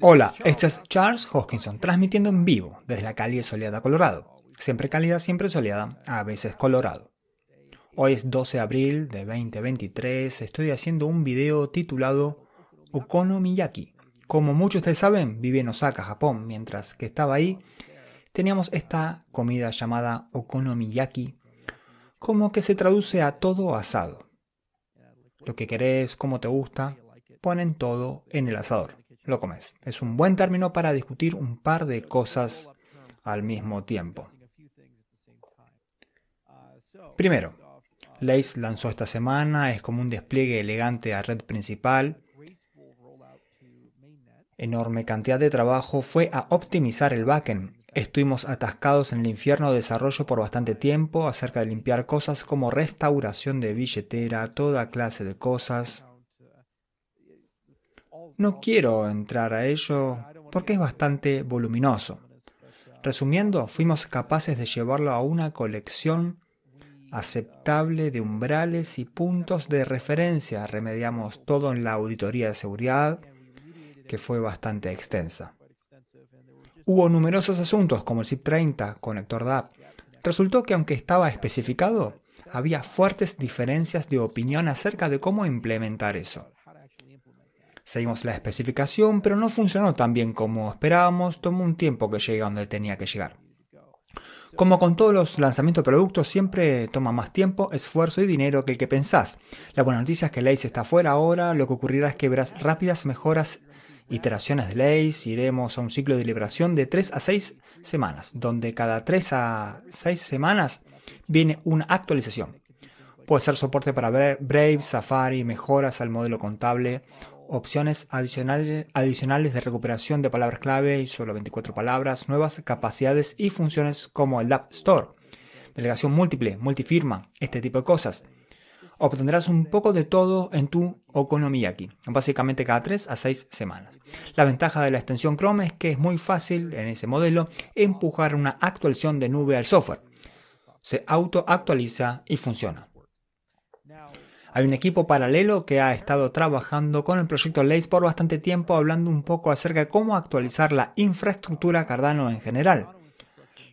Hola, este es Charles Hoskinson transmitiendo en vivo desde la calle soleada Colorado. Siempre cálida, siempre soleada, a veces Colorado. Hoy es 12 de abril de 2023, estoy haciendo un video titulado Okonomiyaki. Como muchos de ustedes saben, viví en Osaka, Japón. Mientras que estaba ahí, teníamos esta comida llamada Okonomiyaki, como que se traduce a todo asado. Lo que querés, como te gusta, ponen todo en el asador lo comes. Es un buen término para discutir un par de cosas al mismo tiempo. Primero, Lace lanzó esta semana, es como un despliegue elegante a red principal. Enorme cantidad de trabajo fue a optimizar el backend. Estuvimos atascados en el infierno de desarrollo por bastante tiempo acerca de limpiar cosas como restauración de billetera, toda clase de cosas. No quiero entrar a ello porque es bastante voluminoso. Resumiendo, fuimos capaces de llevarlo a una colección aceptable de umbrales y puntos de referencia. Remediamos todo en la auditoría de seguridad, que fue bastante extensa. Hubo numerosos asuntos como el SIP30, conector DAP. Resultó que aunque estaba especificado, había fuertes diferencias de opinión acerca de cómo implementar eso. Seguimos la especificación, pero no funcionó tan bien como esperábamos, tomó un tiempo que llegue a donde tenía que llegar. Como con todos los lanzamientos de productos, siempre toma más tiempo, esfuerzo y dinero que el que pensás. La buena noticia es que Lace está fuera ahora, lo que ocurrirá es que verás rápidas mejoras, iteraciones de Lace, iremos a un ciclo de liberación de 3 a 6 semanas, donde cada 3 a 6 semanas viene una actualización. Puede ser soporte para Brave, Safari, mejoras al modelo contable opciones adicionales, adicionales de recuperación de palabras clave y solo 24 palabras, nuevas capacidades y funciones como el App Store, delegación múltiple, multifirma, este tipo de cosas. Obtendrás un poco de todo en tu economía aquí, básicamente cada 3 a 6 semanas. La ventaja de la extensión Chrome es que es muy fácil en ese modelo empujar una actualización de nube al software. Se autoactualiza y funciona. Hay un equipo paralelo que ha estado trabajando con el proyecto Lace por bastante tiempo hablando un poco acerca de cómo actualizar la infraestructura Cardano en general.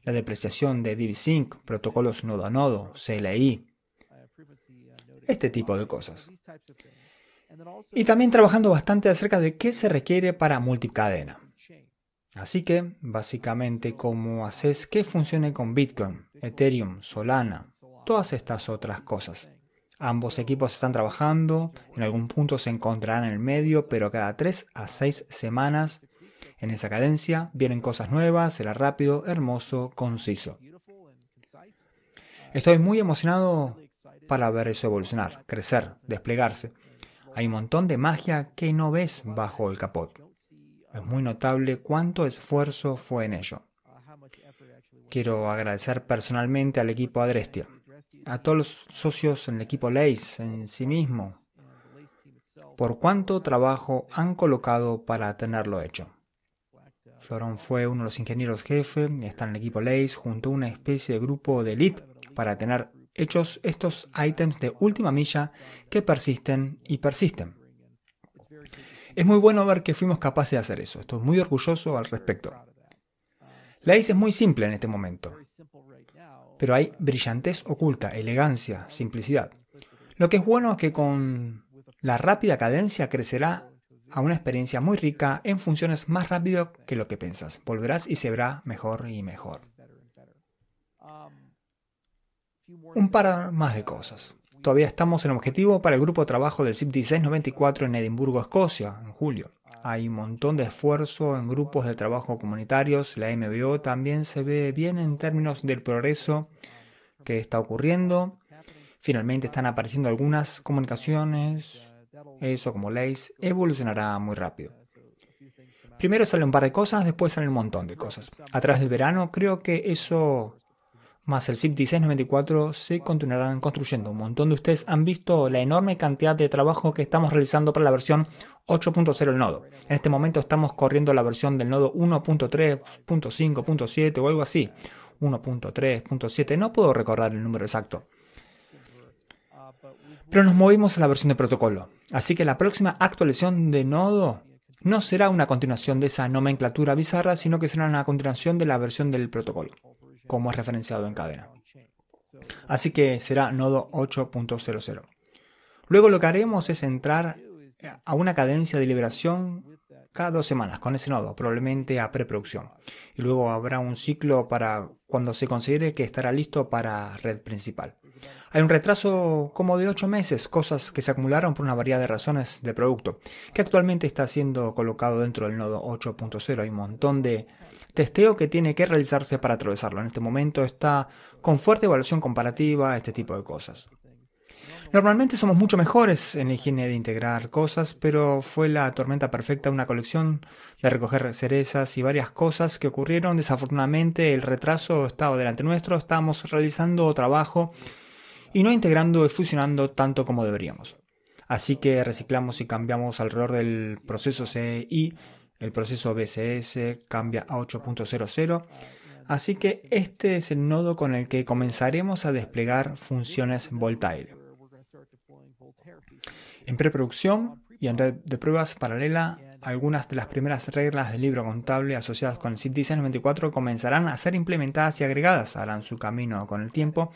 La depreciación de db protocolos nodo a nodo, CLI, este tipo de cosas. Y también trabajando bastante acerca de qué se requiere para multicadena. Así que, básicamente, cómo haces que funcione con Bitcoin, Ethereum, Solana, todas estas otras cosas. Ambos equipos están trabajando, en algún punto se encontrarán en el medio, pero cada tres a seis semanas en esa cadencia vienen cosas nuevas, será rápido, hermoso, conciso. Estoy muy emocionado para ver eso evolucionar, crecer, desplegarse. Hay un montón de magia que no ves bajo el capot. Es muy notable cuánto esfuerzo fue en ello. Quiero agradecer personalmente al equipo Adrestia a todos los socios en el equipo Lace en sí mismo por cuánto trabajo han colocado para tenerlo hecho. Florón fue uno de los ingenieros jefe, está en el equipo Lace, junto a una especie de grupo de elite para tener hechos estos ítems de última milla que persisten y persisten. Es muy bueno ver que fuimos capaces de hacer eso, estoy muy orgulloso al respecto. Lace es muy simple en este momento pero hay brillantez oculta, elegancia, simplicidad. Lo que es bueno es que con la rápida cadencia crecerá a una experiencia muy rica en funciones más rápido que lo que pensas. Volverás y se verá mejor y mejor. Un par más de cosas. Todavía estamos en objetivo para el grupo de trabajo del CIP 1694 en Edimburgo, Escocia, en julio. Hay un montón de esfuerzo en grupos de trabajo comunitarios. La MBO también se ve bien en términos del progreso que está ocurriendo. Finalmente están apareciendo algunas comunicaciones. Eso, como leis, evolucionará muy rápido. Primero sale un par de cosas, después salen un montón de cosas. Atrás del verano creo que eso más el SIP 1694 se continuarán construyendo. Un montón de ustedes han visto la enorme cantidad de trabajo que estamos realizando para la versión 8.0 del nodo. En este momento estamos corriendo la versión del nodo 1.3.5.7 o algo así. 1.3.7, no puedo recordar el número exacto. Pero nos movimos a la versión de protocolo. Así que la próxima actualización de nodo no será una continuación de esa nomenclatura bizarra, sino que será una continuación de la versión del protocolo como es referenciado en cadena. Así que será nodo 8.00. Luego lo que haremos es entrar a una cadencia de liberación cada dos semanas con ese nodo, probablemente a preproducción. Y luego habrá un ciclo para cuando se considere que estará listo para red principal. Hay un retraso como de 8 meses, cosas que se acumularon por una variedad de razones de producto, que actualmente está siendo colocado dentro del nodo 8.0. Hay un montón de testeo que tiene que realizarse para atravesarlo. En este momento está con fuerte evaluación comparativa, este tipo de cosas. Normalmente somos mucho mejores en la higiene de integrar cosas, pero fue la tormenta perfecta una colección de recoger cerezas y varias cosas que ocurrieron. Desafortunadamente el retraso estaba delante nuestro, Estamos realizando trabajo y no integrando y fusionando tanto como deberíamos. Así que reciclamos y cambiamos alrededor del proceso CI, el proceso BCS cambia a 8.00, así que este es el nodo con el que comenzaremos a desplegar funciones Voltaire. En preproducción y en red de pruebas paralela, algunas de las primeras reglas del libro contable asociadas con el CIT 94 comenzarán a ser implementadas y agregadas, harán su camino con el tiempo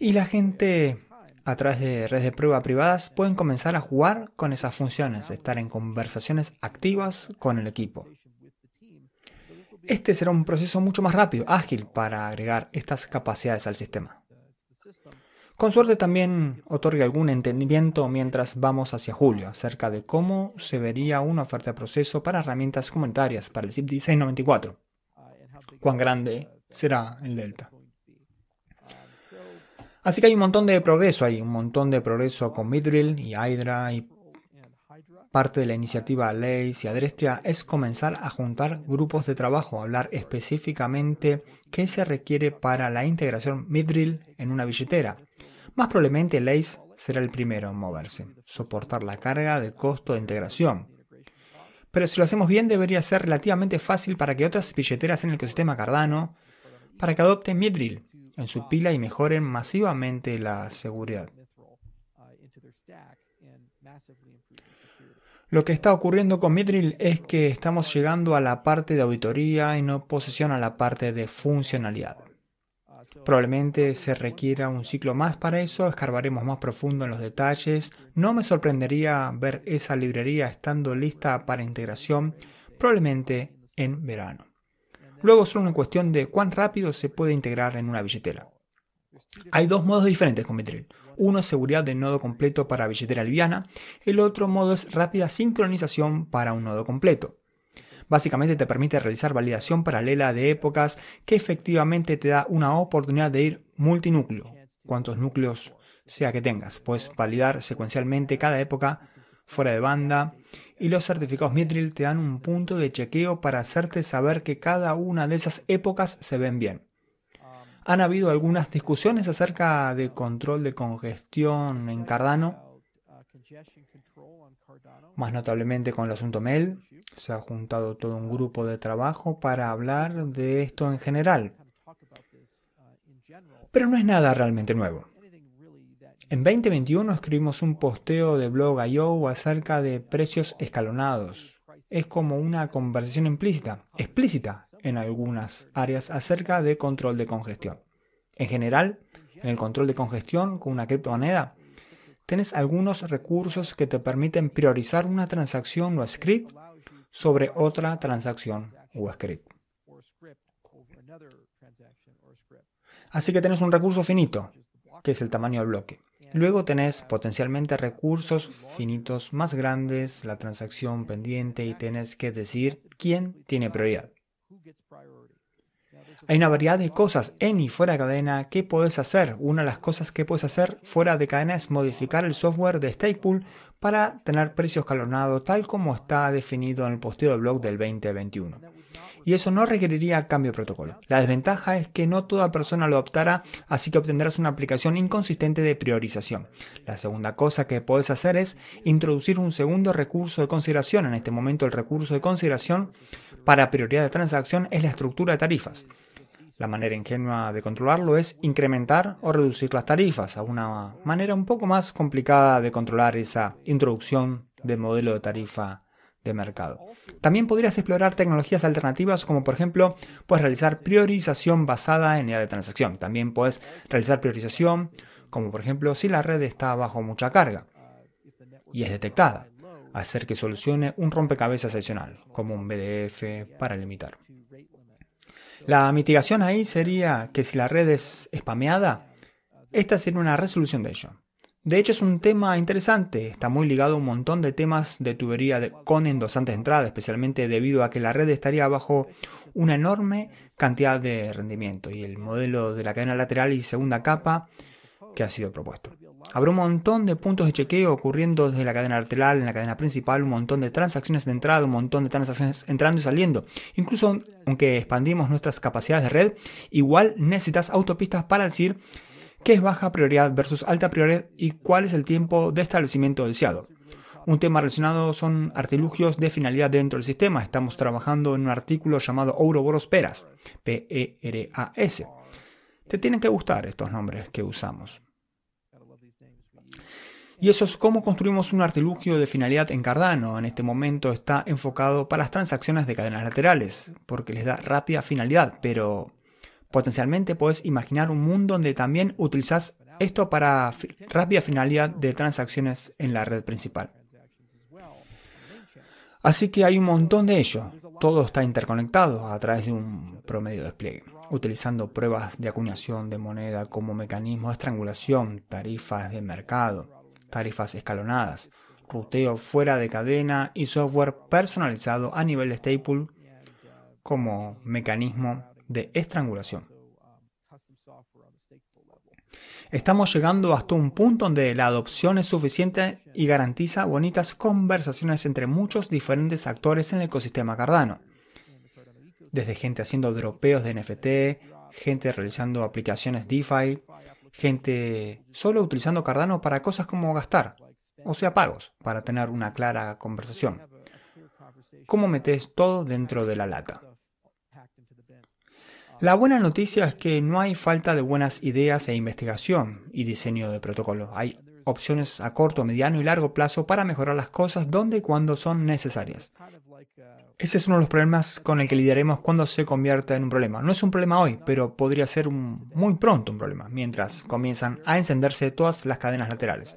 y la gente a través de redes de prueba privadas pueden comenzar a jugar con esas funciones, estar en conversaciones activas con el equipo. Este será un proceso mucho más rápido, ágil, para agregar estas capacidades al sistema. Con suerte también otorgue algún entendimiento mientras vamos hacia julio acerca de cómo se vería una oferta de proceso para herramientas comunitarias para el SIP 1694. Cuán grande será el delta. Así que hay un montón de progreso, hay un montón de progreso con midrill y Hydra y parte de la iniciativa LACE y Adrestria es comenzar a juntar grupos de trabajo, hablar específicamente qué se requiere para la integración Midril en una billetera. Más probablemente LACE será el primero en moverse, soportar la carga de costo de integración. Pero si lo hacemos bien debería ser relativamente fácil para que otras billeteras en el ecosistema Cardano para que adopten Midril en su pila y mejoren masivamente la seguridad. Uh, Lo que está ocurriendo con Midril es que estamos llegando a la parte de auditoría y no posesión a la parte de funcionalidad. Uh, probablemente se requiera un ciclo más para eso, escarbaremos más profundo en los detalles. No me sorprendería ver esa librería estando lista para integración, probablemente en verano. Luego es solo una cuestión de cuán rápido se puede integrar en una billetera. Hay dos modos diferentes con Bitril. Uno es seguridad de nodo completo para billetera liviana, el otro modo es rápida sincronización para un nodo completo. Básicamente te permite realizar validación paralela de épocas que efectivamente te da una oportunidad de ir multinúcleo, cuantos núcleos sea que tengas. Puedes validar secuencialmente cada época fuera de banda, y los certificados Mitril te dan un punto de chequeo para hacerte saber que cada una de esas épocas se ven bien. Han habido algunas discusiones acerca de control de congestión en Cardano, más notablemente con el asunto Mel. Se ha juntado todo un grupo de trabajo para hablar de esto en general. Pero no es nada realmente nuevo. En 2021 escribimos un posteo de blog IO acerca de precios escalonados. Es como una conversación implícita, explícita en algunas áreas acerca de control de congestión. En general, en el control de congestión con una criptomoneda, tenés algunos recursos que te permiten priorizar una transacción o script sobre otra transacción o script. Así que tenés un recurso finito, que es el tamaño del bloque. Luego tenés potencialmente recursos finitos más grandes, la transacción pendiente y tenés que decir quién tiene prioridad. Hay una variedad de cosas en y fuera de cadena que puedes hacer. Una de las cosas que puedes hacer fuera de cadena es modificar el software de pool para tener precio escalonado tal como está definido en el posteo de blog del 2021 y eso no requeriría cambio de protocolo. La desventaja es que no toda persona lo adoptará, así que obtendrás una aplicación inconsistente de priorización. La segunda cosa que puedes hacer es introducir un segundo recurso de consideración. En este momento el recurso de consideración para prioridad de transacción es la estructura de tarifas. La manera ingenua de controlarlo es incrementar o reducir las tarifas, a una manera un poco más complicada de controlar esa introducción de modelo de tarifa mercado. También podrías explorar tecnologías alternativas como por ejemplo puedes realizar priorización basada en edad de transacción. También puedes realizar priorización como por ejemplo si la red está bajo mucha carga y es detectada. Hacer que solucione un rompecabezas adicional como un BDF para limitar. La mitigación ahí sería que si la red es spameada, esta sería una resolución de ello. De hecho es un tema interesante, está muy ligado a un montón de temas de tubería de, con endosantes de entrada, especialmente debido a que la red estaría bajo una enorme cantidad de rendimiento y el modelo de la cadena lateral y segunda capa que ha sido propuesto. Habrá un montón de puntos de chequeo ocurriendo desde la cadena lateral, en la cadena principal, un montón de transacciones de entrada, un montón de transacciones entrando y saliendo. Incluso aunque expandimos nuestras capacidades de red, igual necesitas autopistas para decir qué es baja prioridad versus alta prioridad y cuál es el tiempo de establecimiento deseado. Un tema relacionado son artilugios de finalidad dentro del sistema. Estamos trabajando en un artículo llamado Ouroboros Peras, P-E-R-A-S. Te tienen que gustar estos nombres que usamos. Y eso es cómo construimos un artilugio de finalidad en Cardano. En este momento está enfocado para las transacciones de cadenas laterales, porque les da rápida finalidad, pero Potencialmente puedes imaginar un mundo donde también utilizas esto para rápida finalidad de transacciones en la red principal. Así que hay un montón de ello. Todo está interconectado a través de un promedio de despliegue, utilizando pruebas de acuñación de moneda como mecanismo de estrangulación, tarifas de mercado, tarifas escalonadas, ruteo fuera de cadena y software personalizado a nivel de staple como mecanismo de estrangulación. Estamos llegando hasta un punto donde la adopción es suficiente y garantiza bonitas conversaciones entre muchos diferentes actores en el ecosistema Cardano. Desde gente haciendo dropeos de NFT, gente realizando aplicaciones DeFi, gente solo utilizando Cardano para cosas como gastar, o sea, pagos, para tener una clara conversación. ¿Cómo metes todo dentro de la lata? La buena noticia es que no hay falta de buenas ideas e investigación y diseño de protocolo. Hay opciones a corto, mediano y largo plazo para mejorar las cosas donde y cuando son necesarias. Ese es uno de los problemas con el que lidiaremos cuando se convierta en un problema. No es un problema hoy, pero podría ser muy pronto un problema, mientras comienzan a encenderse todas las cadenas laterales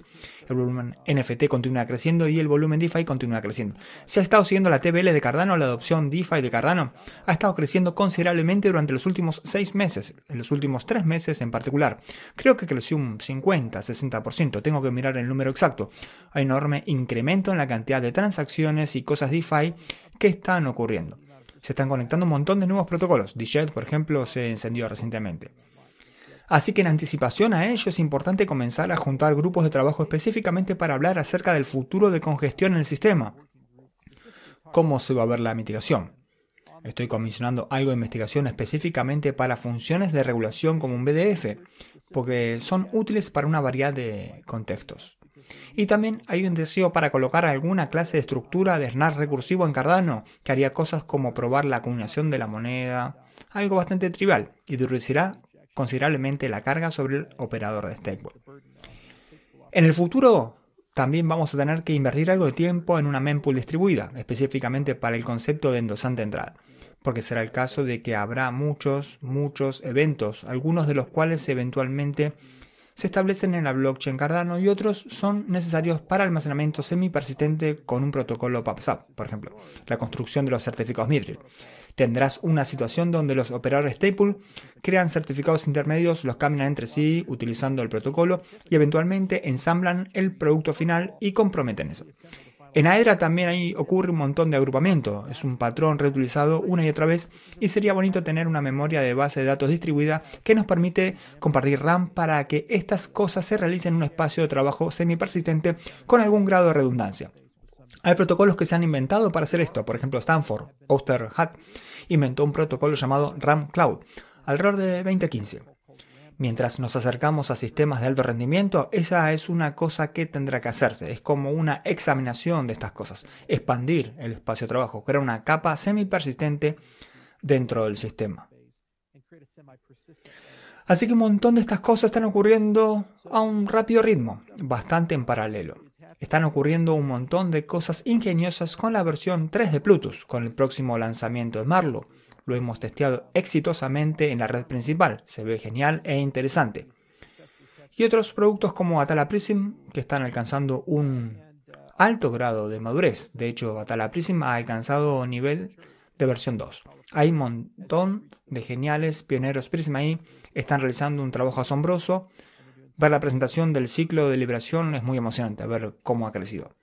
el volumen NFT continúa creciendo y el volumen DeFi continúa creciendo. Se ha estado siguiendo la TBL de Cardano, la adopción DeFi de Cardano ha estado creciendo considerablemente durante los últimos seis meses, en los últimos tres meses en particular. Creo que creció un 50, 60%, tengo que mirar el número exacto. Hay enorme incremento en la cantidad de transacciones y cosas DeFi que están ocurriendo. Se están conectando un montón de nuevos protocolos. DJet, por ejemplo, se encendió recientemente. Así que en anticipación a ello es importante comenzar a juntar grupos de trabajo específicamente para hablar acerca del futuro de congestión en el sistema. ¿Cómo se va a ver la mitigación? Estoy comisionando algo de investigación específicamente para funciones de regulación como un BDF, porque son útiles para una variedad de contextos. Y también hay un deseo para colocar alguna clase de estructura de SNAR recursivo en Cardano, que haría cosas como probar la acumulación de la moneda, algo bastante trivial, y durará considerablemente la carga sobre el operador de stakeboard. En el futuro también vamos a tener que invertir algo de tiempo en una mempool distribuida, específicamente para el concepto de endosante entrada, porque será el caso de que habrá muchos, muchos eventos, algunos de los cuales eventualmente se establecen en la blockchain Cardano y otros son necesarios para almacenamiento semi persistente con un protocolo PubSub, por ejemplo, la construcción de los certificados Mithril. Tendrás una situación donde los operadores staple crean certificados intermedios, los cambian entre sí utilizando el protocolo y eventualmente ensamblan el producto final y comprometen eso. En Aedra también ahí ocurre un montón de agrupamiento, es un patrón reutilizado una y otra vez y sería bonito tener una memoria de base de datos distribuida que nos permite compartir RAM para que estas cosas se realicen en un espacio de trabajo semi-persistente con algún grado de redundancia. Hay protocolos que se han inventado para hacer esto. Por ejemplo, Stanford, Hat inventó un protocolo llamado RAM Cloud alrededor de 2015. Mientras nos acercamos a sistemas de alto rendimiento, esa es una cosa que tendrá que hacerse. Es como una examinación de estas cosas. Expandir el espacio de trabajo, crear una capa semi-persistente dentro del sistema. Así que un montón de estas cosas están ocurriendo a un rápido ritmo, bastante en paralelo. Están ocurriendo un montón de cosas ingeniosas con la versión 3 de Plutus, con el próximo lanzamiento de Marlow. Lo hemos testeado exitosamente en la red principal, se ve genial e interesante. Y otros productos como Atala Prism, que están alcanzando un alto grado de madurez. De hecho, Atala Prism ha alcanzado nivel de versión 2. Hay un montón de geniales pioneros Prism ahí, están realizando un trabajo asombroso Ver la presentación del ciclo de liberación es muy emocionante, ver cómo ha crecido.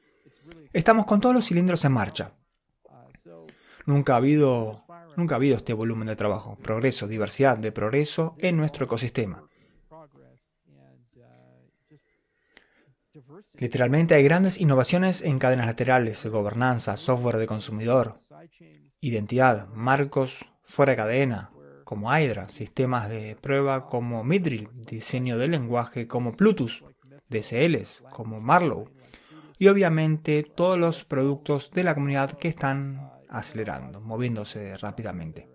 Estamos con todos los cilindros en marcha. Nunca ha habido, nunca ha habido este volumen de trabajo, progreso, diversidad de progreso en nuestro ecosistema. Literalmente hay grandes innovaciones en cadenas laterales, gobernanza, software de consumidor, identidad, marcos fuera de cadena, como Hydra, sistemas de prueba como Midrill, diseño de lenguaje como Plutus, DCLs como Marlow y obviamente todos los productos de la comunidad que están acelerando, moviéndose rápidamente.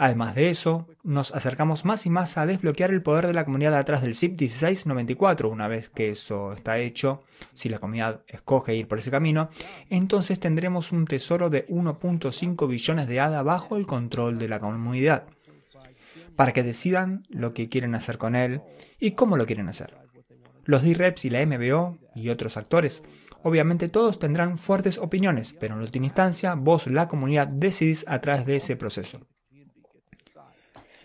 Además de eso, nos acercamos más y más a desbloquear el poder de la comunidad atrás del SIP 1694. Una vez que eso está hecho, si la comunidad escoge ir por ese camino, entonces tendremos un tesoro de 1.5 billones de ADA bajo el control de la comunidad, para que decidan lo que quieren hacer con él y cómo lo quieren hacer. Los D-Reps y la MBO y otros actores Obviamente todos tendrán fuertes opiniones, pero en última instancia vos, la comunidad, decidís atrás de ese proceso.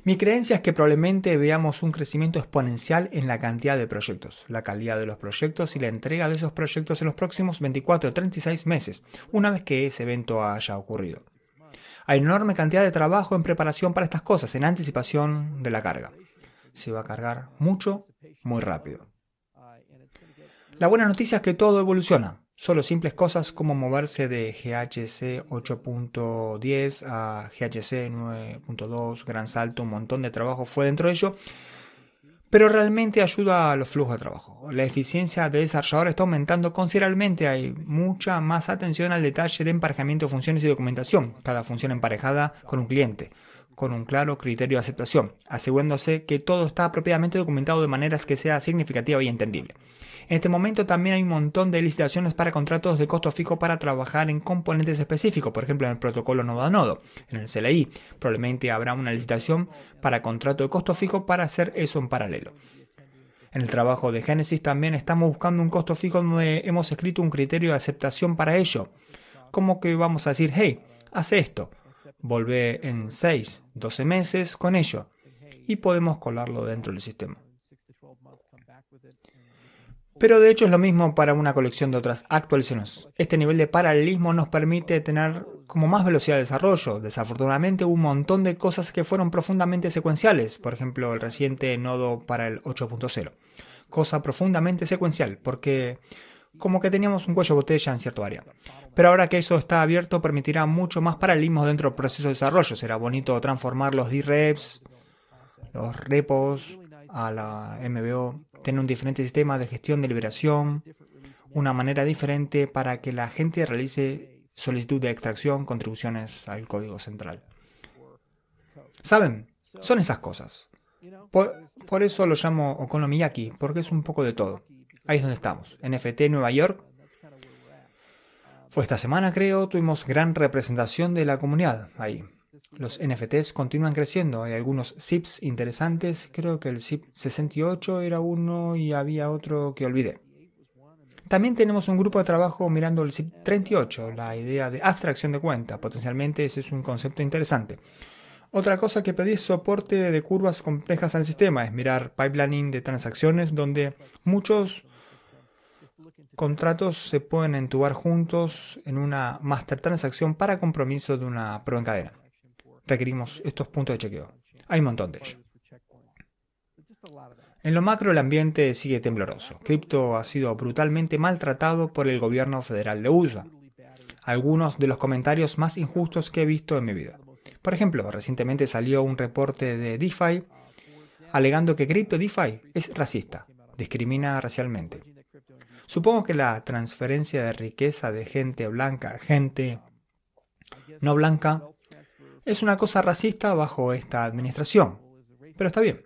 Mi creencia es que probablemente veamos un crecimiento exponencial en la cantidad de proyectos, la calidad de los proyectos y la entrega de esos proyectos en los próximos 24 o 36 meses, una vez que ese evento haya ocurrido. Hay enorme cantidad de trabajo en preparación para estas cosas, en anticipación de la carga. Se va a cargar mucho, muy rápido. La buena noticia es que todo evoluciona. Solo simples cosas como moverse de GHC 8.10 a GHC 9.2, gran salto, un montón de trabajo fue dentro de ello, pero realmente ayuda a los flujos de trabajo. La eficiencia de desarrollador está aumentando considerablemente, hay mucha más atención al detalle de emparejamiento de funciones y documentación, cada función emparejada con un cliente con un claro criterio de aceptación, asegurándose que todo está apropiadamente documentado de maneras que sea significativa y entendible. En este momento también hay un montón de licitaciones para contratos de costo fijo para trabajar en componentes específicos, por ejemplo en el protocolo nodo a nodo, en el CLI. Probablemente habrá una licitación para contrato de costo fijo para hacer eso en paralelo. En el trabajo de Génesis también estamos buscando un costo fijo donde hemos escrito un criterio de aceptación para ello. Como que vamos a decir, hey, hace esto, volvé en 6, 12 meses con ello y podemos colarlo dentro del sistema. Pero de hecho es lo mismo para una colección de otras actualizaciones. Este nivel de paralelismo nos permite tener como más velocidad de desarrollo. Desafortunadamente hubo un montón de cosas que fueron profundamente secuenciales, por ejemplo el reciente nodo para el 8.0. Cosa profundamente secuencial, porque como que teníamos un cuello de botella en cierto área. Pero ahora que eso está abierto permitirá mucho más paralelismo dentro del proceso de desarrollo. Será bonito transformar los d los repos, a la MBO, tiene un diferente sistema de gestión de liberación, una manera diferente para que la gente realice solicitud de extracción, contribuciones al código central. ¿Saben? Son esas cosas. Por, eso lo llamo Okonomiyaki, porque es un poco de todo. Ahí es donde estamos. NFT Nueva York. Fue esta semana, creo, tuvimos gran representación de la comunidad ahí. Los NFTs continúan creciendo, hay algunos SIPs interesantes, creo que el zip 68 era uno y había otro que olvidé. También tenemos un grupo de trabajo mirando el zip 38, la idea de abstracción de cuenta, potencialmente ese es un concepto interesante. Otra cosa que pedí es soporte de curvas complejas al sistema, es mirar pipelining de transacciones donde muchos contratos se pueden entubar juntos en una master transacción para compromiso de una prueba en cadena requerimos estos puntos de chequeo. Hay un montón de ellos. En lo macro el ambiente sigue tembloroso. Cripto ha sido brutalmente maltratado por el gobierno federal de USA. Algunos de los comentarios más injustos que he visto en mi vida. Por ejemplo, recientemente salió un reporte de DeFi alegando que cripto DeFi es racista, discrimina racialmente. Supongo que la transferencia de riqueza de gente blanca a gente no blanca es una cosa racista bajo esta administración. Pero está bien.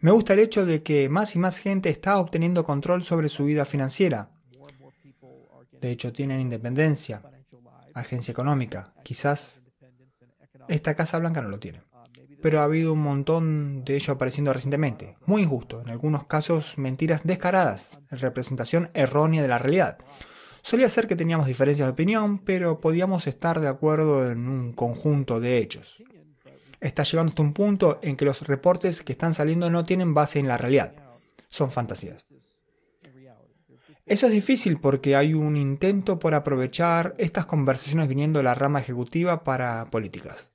Me gusta el hecho de que más y más gente está obteniendo control sobre su vida financiera. De hecho, tienen independencia, agencia económica. Quizás esta Casa Blanca no lo tiene. Pero ha habido un montón de ello apareciendo recientemente. Muy injusto, en algunos casos mentiras descaradas, representación errónea de la realidad. Solía ser que teníamos diferencias de opinión, pero podíamos estar de acuerdo en un conjunto de hechos. Está llegando hasta un punto en que los reportes que están saliendo no tienen base en la realidad. Son fantasías. Eso es difícil porque hay un intento por aprovechar estas conversaciones viniendo de la rama ejecutiva para políticas.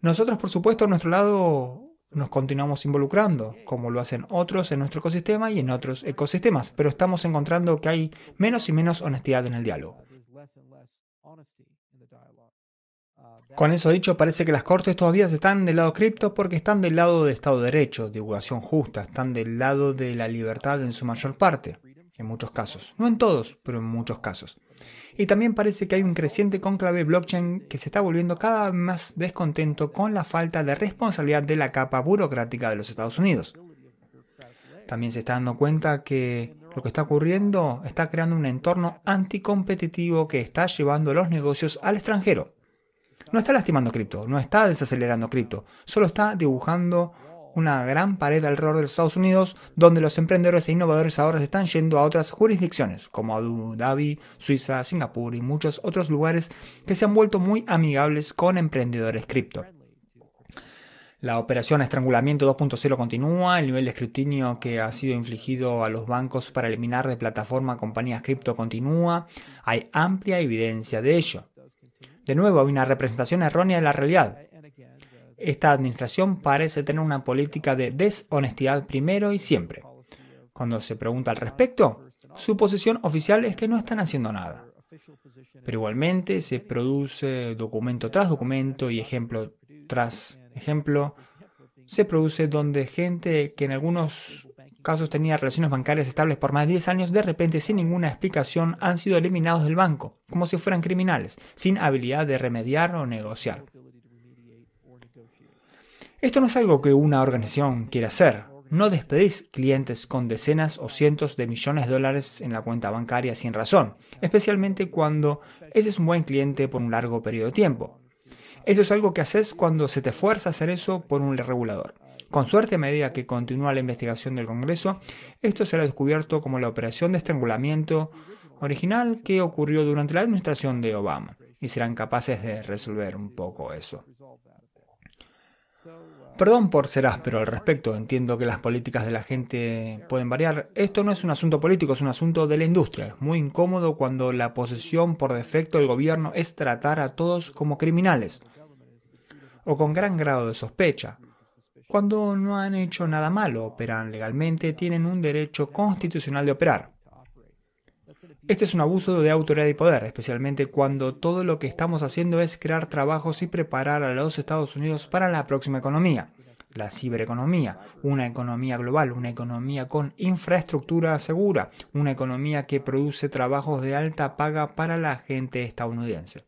Nosotros, por supuesto, a nuestro lado nos continuamos involucrando, como lo hacen otros en nuestro ecosistema y en otros ecosistemas, pero estamos encontrando que hay menos y menos honestidad en el diálogo. Con eso dicho, parece que las cortes todavía están del lado cripto porque están del lado de Estado de Derecho, divulgación justa, están del lado de la libertad en su mayor parte, en muchos casos, no en todos, pero en muchos casos. Y también parece que hay un creciente conclave blockchain que se está volviendo cada vez más descontento con la falta de responsabilidad de la capa burocrática de los Estados Unidos. También se está dando cuenta que lo que está ocurriendo está creando un entorno anticompetitivo que está llevando los negocios al extranjero. No está lastimando cripto, no está desacelerando cripto, solo está dibujando una gran pared alrededor de los Estados Unidos, donde los emprendedores e innovadores ahora se están yendo a otras jurisdicciones, como Abu Dhabi, Suiza, Singapur y muchos otros lugares que se han vuelto muy amigables con emprendedores cripto. La operación Estrangulamiento 2.0 continúa, el nivel de escrutinio que ha sido infligido a los bancos para eliminar de plataforma compañías cripto continúa, hay amplia evidencia de ello. De nuevo, hay una representación errónea de la realidad. Esta administración parece tener una política de deshonestidad primero y siempre. Cuando se pregunta al respecto, su posición oficial es que no están haciendo nada. Pero igualmente se produce documento tras documento y ejemplo tras ejemplo. Se produce donde gente que en algunos casos tenía relaciones bancarias estables por más de 10 años, de repente sin ninguna explicación han sido eliminados del banco, como si fueran criminales, sin habilidad de remediar o negociar. Esto no es algo que una organización quiere hacer. No despedís clientes con decenas o cientos de millones de dólares en la cuenta bancaria sin razón, especialmente cuando ese es un buen cliente por un largo periodo de tiempo. Eso es algo que haces cuando se te fuerza a hacer eso por un regulador. Con suerte, a medida que continúa la investigación del Congreso, esto será descubierto como la operación de estrangulamiento original que ocurrió durante la administración de Obama, y serán capaces de resolver un poco eso. Perdón por ser áspero al respecto, entiendo que las políticas de la gente pueden variar. Esto no es un asunto político, es un asunto de la industria. Es muy incómodo cuando la posesión por defecto del gobierno es tratar a todos como criminales o con gran grado de sospecha. Cuando no han hecho nada malo, operan legalmente, tienen un derecho constitucional de operar. Este es un abuso de autoridad y poder, especialmente cuando todo lo que estamos haciendo es crear trabajos y preparar a los Estados Unidos para la próxima economía, la cibereconomía, una economía global, una economía con infraestructura segura, una economía que produce trabajos de alta paga para la gente estadounidense.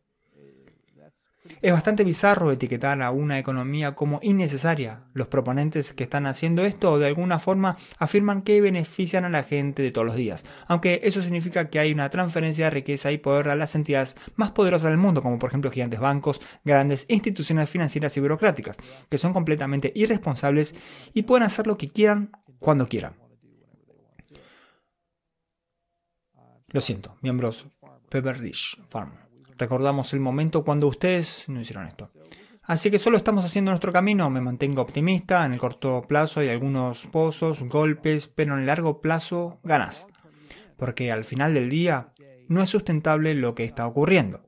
Es bastante bizarro etiquetar a una economía como innecesaria. Los proponentes que están haciendo esto de alguna forma afirman que benefician a la gente de todos los días, aunque eso significa que hay una transferencia de riqueza y poder a las entidades más poderosas del mundo, como por ejemplo gigantes bancos, grandes instituciones financieras y burocráticas, que son completamente irresponsables y pueden hacer lo que quieran cuando quieran. Lo siento, miembros Pepper Rich Farm recordamos el momento cuando ustedes no hicieron esto. Así que solo estamos haciendo nuestro camino, me mantengo optimista, en el corto plazo hay algunos pozos, golpes, pero en el largo plazo ganas. Porque al final del día no es sustentable lo que está ocurriendo.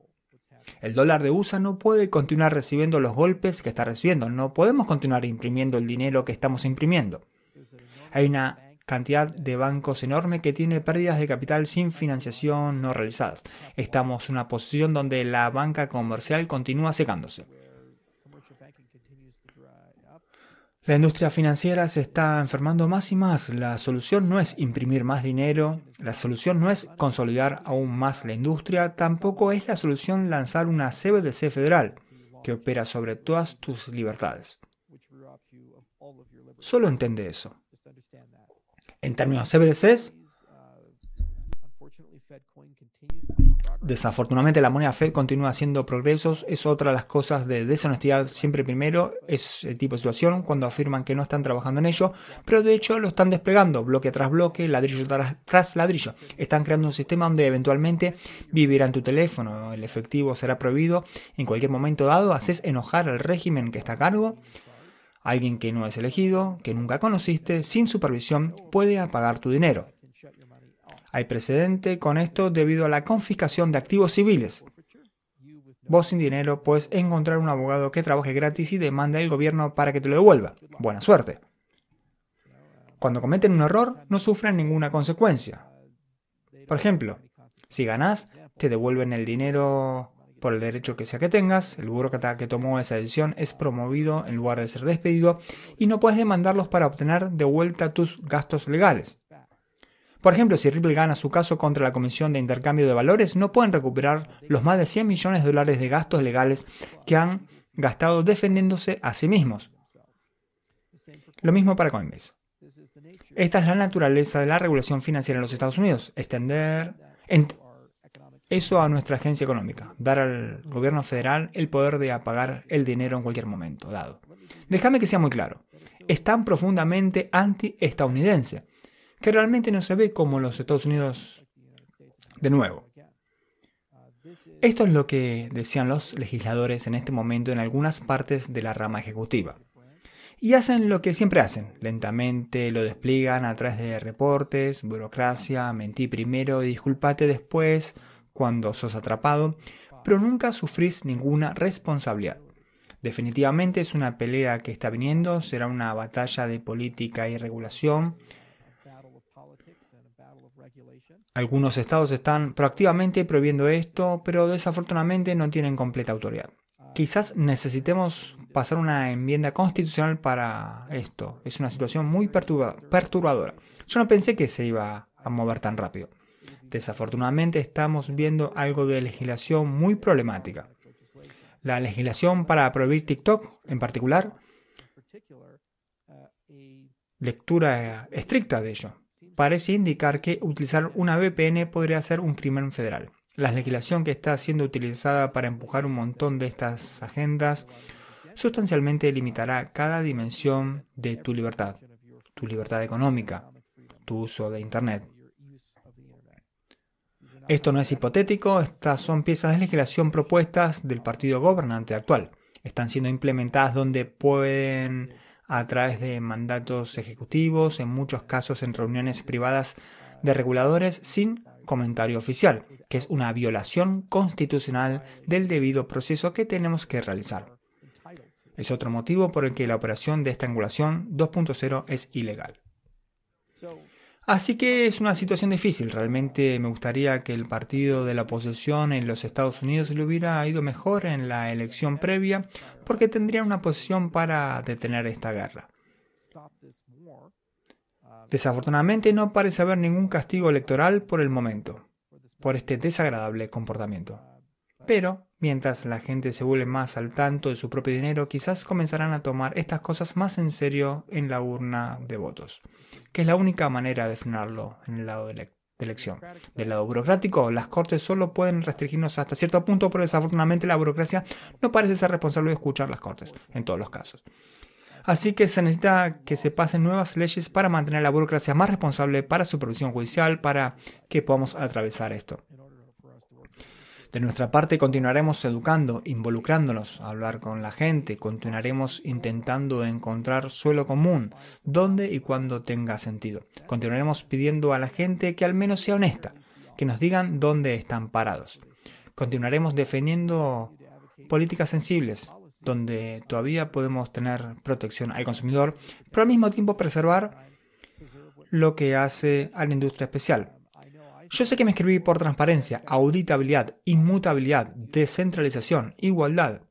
El dólar de USA no puede continuar recibiendo los golpes que está recibiendo, no podemos continuar imprimiendo el dinero que estamos imprimiendo. Hay una cantidad de bancos enorme que tiene pérdidas de capital sin financiación no realizadas. Estamos en una posición donde la banca comercial continúa secándose. La industria financiera se está enfermando más y más. La solución no es imprimir más dinero, la solución no es consolidar aún más la industria, tampoco es la solución lanzar una CBDC federal que opera sobre todas tus libertades. Solo entiende eso. En términos de CBDCs, Desafortunadamente la moneda Fed continúa haciendo progresos, es otra de las cosas de deshonestidad siempre primero, es el tipo de situación cuando afirman que no están trabajando en ello, pero de hecho lo están desplegando, bloque tras bloque, ladrillo tras, ladrillo. Están creando un sistema donde eventualmente vivirán tu teléfono, el efectivo será prohibido, en cualquier momento dado haces enojar al régimen que está a cargo Alguien que no es elegido, que nunca conociste, sin supervisión, puede apagar tu dinero. Hay precedente con esto debido a la confiscación de activos civiles. Vos sin dinero puedes encontrar un abogado que trabaje gratis y demanda al gobierno para que te lo devuelva. Buena suerte. Cuando cometen un error, no sufren ninguna consecuencia. Por ejemplo, si ganás, te devuelven el dinero por el derecho que sea que tengas, el burócrata que tomó esa decisión es promovido en lugar de ser despedido y no puedes demandarlos para obtener de vuelta tus gastos legales. Por ejemplo, si Ripple gana su caso contra la Comisión de Intercambio de Valores, no pueden recuperar los más de 100 millones de dólares de gastos legales que han gastado defendiéndose a sí mismos. Lo mismo para Coinbase. Esta es la naturaleza de la regulación financiera en los Estados Unidos. Extender, eso a nuestra agencia económica, dar al gobierno federal el poder de apagar el dinero en cualquier momento dado. Déjame que sea muy claro, es tan profundamente anti-estadounidense que realmente no se ve como los Estados Unidos de nuevo. Esto es lo que decían los legisladores en este momento en algunas partes de la rama ejecutiva. Y hacen lo que siempre hacen, lentamente lo despliegan a través de reportes, burocracia, mentí primero y disculpate después, cuando sos atrapado, pero nunca sufrís ninguna responsabilidad. Definitivamente es una pelea que está viniendo, será una batalla de política y regulación. Algunos estados están proactivamente prohibiendo esto, pero desafortunadamente no tienen completa autoridad. Quizás necesitemos pasar una enmienda constitucional para esto. Es una situación muy perturbadora. Yo no pensé que se iba a mover tan rápido. Desafortunadamente estamos viendo algo de legislación muy problemática. La legislación para prohibir TikTok en particular, lectura estricta de ello, parece indicar que utilizar una VPN podría ser un crimen federal. La legislación que está siendo utilizada para empujar un montón de estas agendas sustancialmente limitará cada dimensión de tu libertad, tu libertad económica, tu uso de Internet, esto no es hipotético, estas son piezas de legislación propuestas del partido gobernante actual. Están siendo implementadas donde pueden a través de mandatos ejecutivos, en muchos casos en reuniones privadas de reguladores sin comentario oficial, que es una violación constitucional del debido proceso que tenemos que realizar. Es otro motivo por el que la operación de estrangulación 2.0 es ilegal. Así que es una situación difícil. Realmente me gustaría que el partido de la oposición en los Estados Unidos le hubiera ido mejor en la elección previa porque tendría una posición para detener esta guerra. Desafortunadamente no parece haber ningún castigo electoral por el momento, por este desagradable comportamiento. Pero mientras la gente se vuelve más al tanto de su propio dinero, quizás comenzarán a tomar estas cosas más en serio en la urna de votos, que es la única manera de frenarlo en el lado de la elección. Del lado burocrático, las cortes solo pueden restringirnos hasta cierto punto, pero desafortunadamente la burocracia no parece ser responsable de escuchar las cortes, en todos los casos. Así que se necesita que se pasen nuevas leyes para mantener la burocracia más responsable para su supervisión judicial, para que podamos atravesar esto. De nuestra parte continuaremos educando, involucrándonos a hablar con la gente, continuaremos intentando encontrar suelo común, donde y cuando tenga sentido. Continuaremos pidiendo a la gente que al menos sea honesta, que nos digan dónde están parados. Continuaremos defendiendo políticas sensibles, donde todavía podemos tener protección al consumidor, pero al mismo tiempo preservar lo que hace a la industria especial, yo sé que me escribí por transparencia, auditabilidad, inmutabilidad, descentralización, igualdad,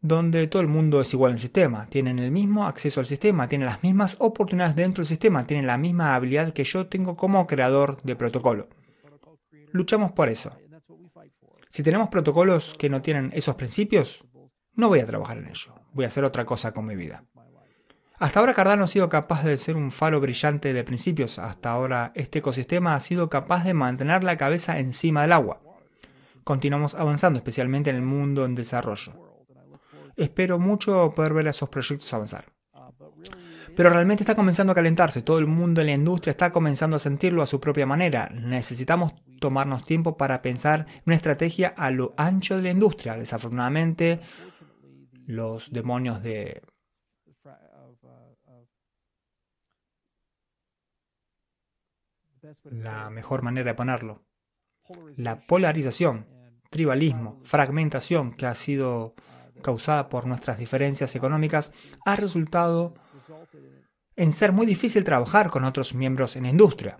donde todo el mundo es igual en el sistema, tienen el mismo acceso al sistema, tienen las mismas oportunidades dentro del sistema, tienen la misma habilidad que yo tengo como creador de protocolo. Luchamos por eso. Si tenemos protocolos que no tienen esos principios, no voy a trabajar en ello, voy a hacer otra cosa con mi vida. Hasta ahora Cardano ha sido capaz de ser un faro brillante de principios, hasta ahora este ecosistema ha sido capaz de mantener la cabeza encima del agua. Continuamos avanzando, especialmente en el mundo en desarrollo. Espero mucho poder ver a esos proyectos avanzar. Pero realmente está comenzando a calentarse, todo el mundo en la industria está comenzando a sentirlo a su propia manera. Necesitamos tomarnos tiempo para pensar una estrategia a lo ancho de la industria. Desafortunadamente, los demonios de la mejor manera de ponerlo. La polarización, tribalismo, fragmentación que ha sido causada por nuestras diferencias económicas ha resultado en ser muy difícil trabajar con otros miembros en la industria.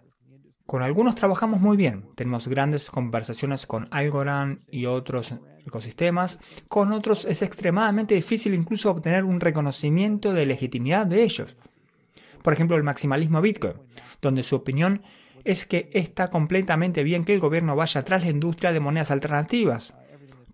Con algunos trabajamos muy bien, tenemos grandes conversaciones con Algorand y otros ecosistemas, con otros es extremadamente difícil incluso obtener un reconocimiento de legitimidad de ellos. Por ejemplo, el maximalismo Bitcoin, donde su opinión es que está completamente bien que el gobierno vaya tras la industria de monedas alternativas.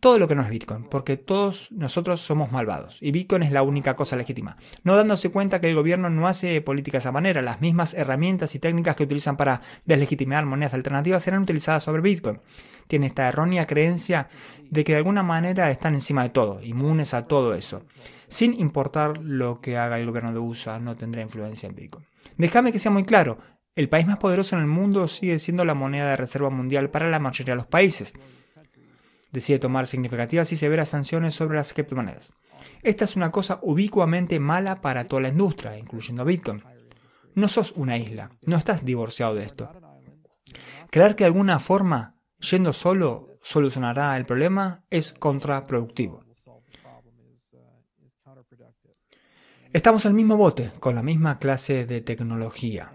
Todo lo que no es Bitcoin, porque todos nosotros somos malvados y Bitcoin es la única cosa legítima. No dándose cuenta que el gobierno no hace política de esa manera, las mismas herramientas y técnicas que utilizan para deslegitimar monedas alternativas serán utilizadas sobre Bitcoin. Tiene esta errónea creencia de que de alguna manera están encima de todo, inmunes a todo eso. Sin importar lo que haga el gobierno de USA, no tendrá influencia en Bitcoin. Déjame que sea muy claro, el país más poderoso en el mundo sigue siendo la moneda de reserva mundial para la mayoría de los países. Decide tomar significativas y severas sanciones sobre las criptomonedas. Esta es una cosa ubicuamente mala para toda la industria, incluyendo Bitcoin. No sos una isla, no estás divorciado de esto. Creer que de alguna forma, yendo solo, solucionará el problema es contraproductivo. Estamos en el mismo bote, con la misma clase de tecnología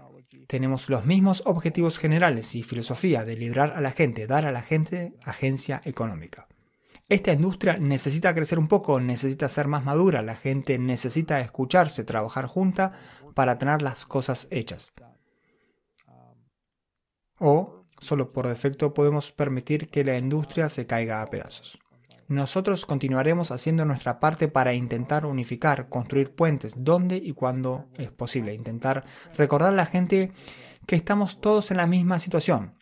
tenemos los mismos objetivos generales y filosofía de librar a la gente, dar a la gente agencia económica. Esta industria necesita crecer un poco, necesita ser más madura, la gente necesita escucharse, trabajar junta para tener las cosas hechas. O, solo por defecto, podemos permitir que la industria se caiga a pedazos nosotros continuaremos haciendo nuestra parte para intentar unificar, construir puentes, donde y cuando es posible, intentar recordar a la gente que estamos todos en la misma situación.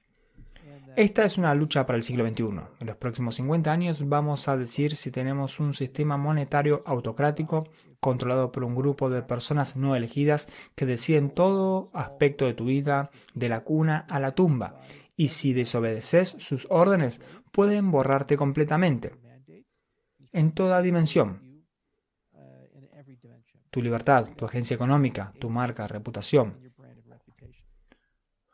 Esta es una lucha para el siglo XXI. En los próximos 50 años vamos a decir si tenemos un sistema monetario autocrático controlado por un grupo de personas no elegidas que deciden todo aspecto de tu vida, de la cuna a la tumba, y si desobedeces sus órdenes pueden borrarte completamente en toda dimensión. Tu libertad, tu agencia económica, tu marca, reputación.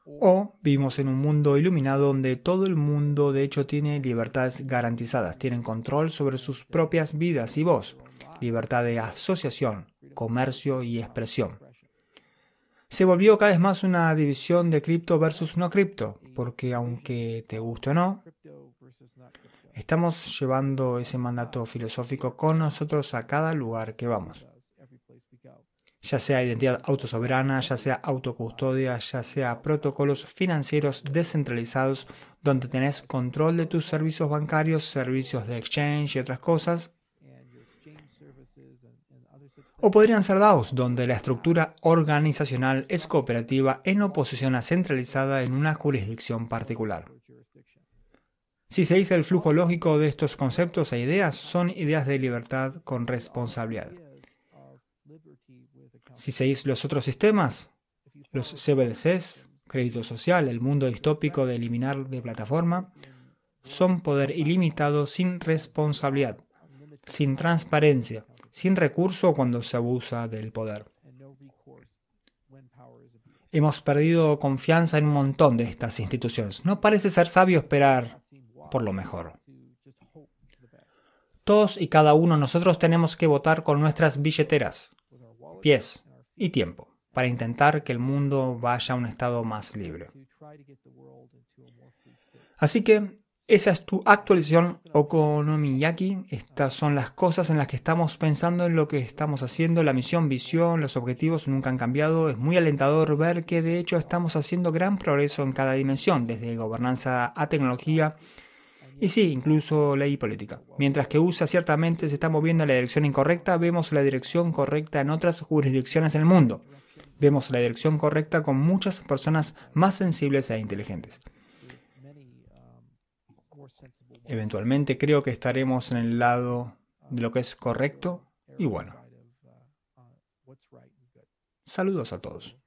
O vivimos en un mundo iluminado donde todo el mundo de hecho tiene libertades garantizadas, tienen control sobre sus propias vidas y voz, libertad de asociación, comercio y expresión. Se volvió cada vez más una división de cripto versus no cripto, porque aunque te guste o no, Estamos llevando ese mandato filosófico con nosotros a cada lugar que vamos. Ya sea identidad autosoberana, ya sea autocustodia, ya sea protocolos financieros descentralizados donde tenés control de tus servicios bancarios, servicios de exchange y otras cosas. O podrían ser DAOs, donde la estructura organizacional es cooperativa en oposición a centralizada en una jurisdicción particular. Si se dice el flujo lógico de estos conceptos e ideas, son ideas de libertad con responsabilidad. Si dice los otros sistemas, los CBDCs, crédito social, el mundo distópico de eliminar de plataforma, son poder ilimitado sin responsabilidad, sin transparencia, sin recurso cuando se abusa del poder. Hemos perdido confianza en un montón de estas instituciones. No parece ser sabio esperar por lo mejor. Todos y cada uno nosotros tenemos que votar con nuestras billeteras, pies y tiempo para intentar que el mundo vaya a un estado más libre. Así que esa es tu actualización Okonomiyaki. Estas son las cosas en las que estamos pensando, en lo que estamos haciendo. La misión, visión, los objetivos nunca han cambiado. Es muy alentador ver que de hecho estamos haciendo gran progreso en cada dimensión, desde gobernanza a tecnología, y sí, incluso ley política. Mientras que USA ciertamente se está moviendo en la dirección incorrecta, vemos la dirección correcta en otras jurisdicciones en el mundo. Vemos la dirección correcta con muchas personas más sensibles e inteligentes. Eventualmente creo que estaremos en el lado de lo que es correcto y bueno. Saludos a todos.